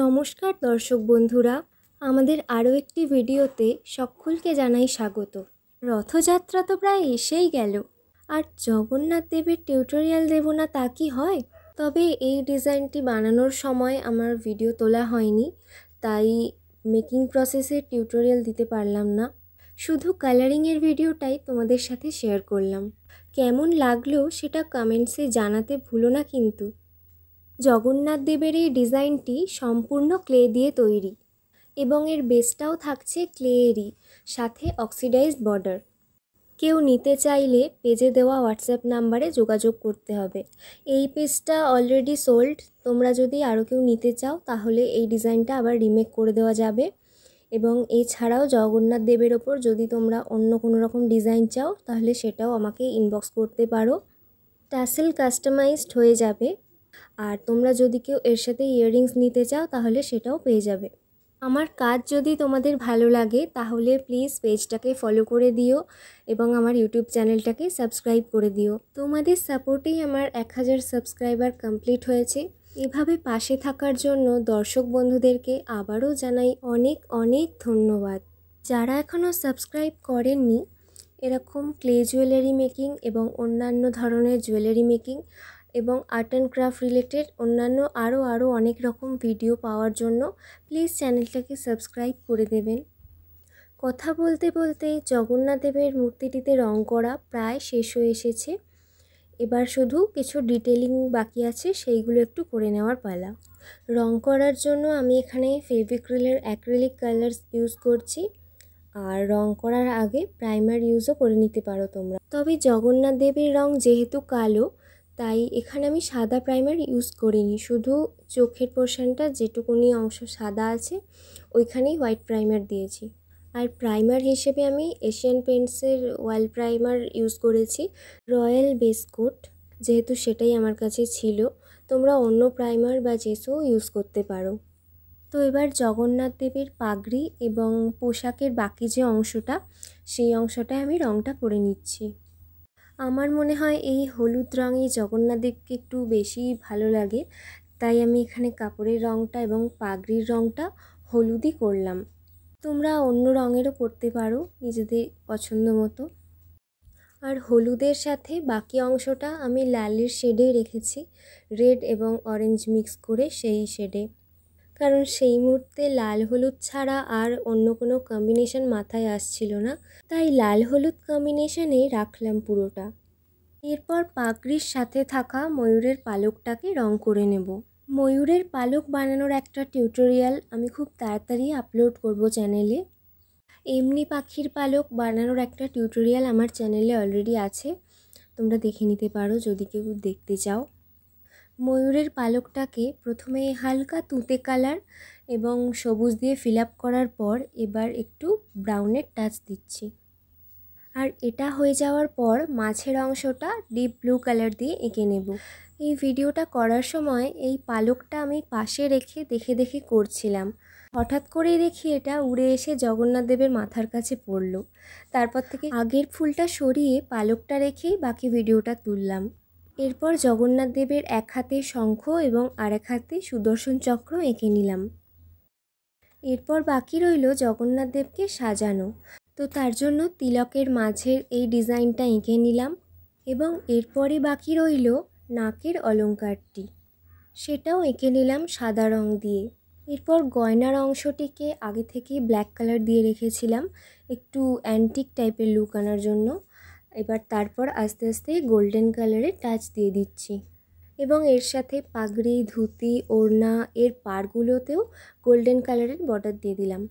নমস্কার দর্শক বন্ধুরা আমাদের আরও একটি ভিডিওতে সকলকে জানাই স্বাগত রথযাত্রা তো প্রায় এসেই গেল আর জগন্নাথ দেবের টিউটোরিয়াল দেব না তা কি হয় তবে এই ডিজাইনটি বানানোর সময় আমার ভিডিও তোলা হয়নি তাই মেকিং প্রসেসের টিউটোরিয়াল দিতে পারলাম না শুধু কালারিংয়ের ভিডিওটাই তোমাদের সাথে শেয়ার করলাম কেমন লাগলো সেটা কমেন্টসে জানাতে ভুলো না কিন্তু জগন্নাথ দেবের এই ডিজাইনটি সম্পূর্ণ ক্লে দিয়ে তৈরি এবং এর বেসটাও থাকছে ক্লেয়েরই সাথে অক্সিডাইজড বর্ডার কেউ নিতে চাইলে পেজে দেওয়া হোয়াটসঅ্যাপ নাম্বারে যোগাযোগ করতে হবে এই পেজটা অলরেডি সোল্ড তোমরা যদি আরও কেউ নিতে চাও তাহলে এই ডিজাইনটা আবার রিমেক করে দেওয়া যাবে এবং এছাড়াও জগন্নাথ দেবের ওপর যদি তোমরা অন্য কোনো রকম ডিজাইন চাও তাহলে সেটাও আমাকে ইনবক্স করতে পারো টাসেল কাস্টমাইজড হয়ে যাবে আর তোমরা যদি কেউ এর সাথে ইয়াররিংস নিতে চাও তাহলে সেটাও পেয়ে যাবে আমার কাজ যদি তোমাদের ভালো লাগে তাহলে প্লিজ পেজটাকে ফলো করে দিও এবং আমার ইউটিউব চ্যানেলটাকে সাবস্ক্রাইব করে দিও তোমাদের সাপোর্টেই আমার এক হাজার সাবস্ক্রাইবার কমপ্লিট হয়েছে এভাবে পাশে থাকার জন্য দর্শক বন্ধুদেরকে আবারও জানাই অনেক অনেক ধন্যবাদ যারা এখনও সাবস্ক্রাইব করেননি এরকম ক্লে জুয়েলারি মেকিং এবং অন্যান্য ধরনের জুয়েলারি মেকিং এবং আর্ট অ্যান্ড ক্রাফট রিলেটেড অন্যান্য আরও আরও অনেক রকম ভিডিও পাওয়ার জন্য প্লিজ চ্যানেলটাকে সাবস্ক্রাইব করে দেবেন কথা বলতে বলতে জগন্নাথ দেবের মূর্তিটিতে রং করা প্রায় শেষ হয়ে এসেছে এবার শুধু কিছু ডিটেলিং বাকি আছে সেইগুলো একটু করে নেওয়ার পালা রং করার জন্য আমি এখানে ফেভিক্রিলের অ্যাক্রিলিক কালার্স ইউজ করছি আর রং করার আগে প্রাইমার ইউজও করে নিতে পারো তোমরা তবে জগন্নাথ দেবের রং যেহেতু কালো তাই এখানে আমি সাদা প্রাইমার ইউজ করিনি শুধু চোখের পোর্শনটা যেটুকুনি অংশ সাদা আছে ওইখানেই হোয়াইট প্রাইমার দিয়েছি আর প্রাইমার হিসেবে আমি এশিয়ান পেন্টসের ওয়াল প্রাইমার ইউজ করেছি রয়্যাল বেসকোট যেহেতু সেটাই আমার কাছে ছিল তোমরা অন্য প্রাইমার বা জেসও ইউজ করতে পারো তো এবার জগন্নাথ দেবের পাগড়ি এবং পোশাকের বাকি যে অংশটা সেই অংশটায় আমি রঙটা করে নিচ্ছি আমার মনে হয় এই হলুদ রঙই জগন্নাথদেবকে একটু বেশি ভালো লাগে তাই আমি এখানে কাপড়ের রঙটা এবং পাগড়ির রঙটা হলুদই করলাম তোমরা অন্য রঙেরও করতে পারো নিজেদের পছন্দ মতো আর হলুদের সাথে বাকি অংশটা আমি লালের শেডে রেখেছি রেড এবং অরেঞ্জ মিক্স করে সেই শেডে কারণ সেই মুহূর্তে লাল হলুদ ছাড়া আর অন্য কোনো কম্বিনেশন মাথায় আসছিল না তাই লাল হলুদ কম্বিনেশানেই রাখলাম পুরোটা এরপর পাগড়ির সাথে থাকা ময়ূরের পালকটাকে রং করে নেব ময়ূরের পালক বানানোর একটা টিউটোরিয়াল আমি খুব তাড়াতাড়ি আপলোড করব চ্যানেলে এমনি পাখির পালক বানানোর একটা টিউটোরিয়াল আমার চ্যানেলে অলরেডি আছে তোমরা দেখে নিতে পারো যদি কেউ দেখতে চাও ময়ূরের পালকটাকে প্রথমে হালকা তুঁতে কালার এবং সবুজ দিয়ে ফিল করার পর এবার একটু ব্রাউনের টাচ দিচ্ছি আর এটা হয়ে যাওয়ার পর মাছের অংশটা ডিপ ব্লু কালার দিয়ে এঁকে নেব এই ভিডিওটা করার সময় এই পালকটা আমি পাশে রেখে দেখে দেখে করছিলাম হঠাৎ করেই দেখি এটা উড়ে এসে জগন্নাথদেবের মাথার কাছে পড়ল তারপর থেকে আগের ফুলটা সরিয়ে পালকটা রেখেই বাকি ভিডিওটা তুললাম এরপর জগন্নাথ দেবের এক হাতে শঙ্খ এবং আরেক হাতে সুদর্শন চক্র এঁকে নিলাম এরপর বাকি রইল জগন্নাথ দেবকে সাজানো তো তার জন্য তিলকের মাঝের এই ডিজাইনটা এঁকে নিলাম এবং এরপরে বাকি রইল নাকের অলঙ্কারটি সেটাও এঁকে নিলাম সাদা রং দিয়ে এরপর গয়নার অংশটিকে আগে থেকে ব্ল্যাক কালার দিয়ে রেখেছিলাম একটু অ্যান্টিক টাইপের লুক আনার জন্য এবার তারপর আস্তে আস্তে গোল্ডেন কালারে টাচ দিয়ে দিচ্ছি এবং এর সাথে পাগড়ি ধুতি ওড়না এর পাড়গুলোতেও গোল্ডেন কালারের বর্ডার দিয়ে দিলাম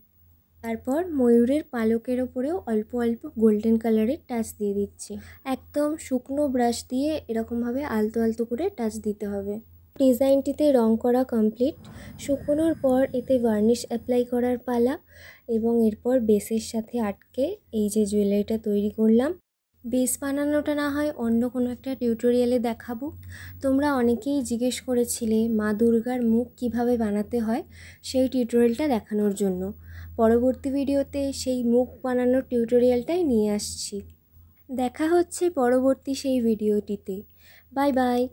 তারপর ময়ূরের পালকের ওপরেও অল্প অল্প গোল্ডেন কালারের টাচ দিয়ে দিচ্ছি একদম শুকনো ব্রাশ দিয়ে এরকমভাবে আলতো আলতো করে টাচ দিতে হবে ডিজাইনটিতে রং করা কমপ্লিট শুকোনোর পর এতে ভার্নিশ অ্যাপ্লাই করার পালা এবং এরপর বেসের সাথে আটকে এই যে জুয়েলারিটা তৈরি করলাম বেস বানানোটা না হয় অন্য কোনো একটা টিউটোরিয়ালে দেখাবো তোমরা অনেকেই জিজ্ঞেস করেছিলে মা দুর্গার মুখ কিভাবে বানাতে হয় সেই টিউটোরিয়ালটা দেখানোর জন্য পরবর্তী ভিডিওতে সেই মুখ বানানোর টিউটোরিয়ালটাই নিয়ে আসছি দেখা হচ্ছে পরবর্তী সেই ভিডিওটিতে বাই বাই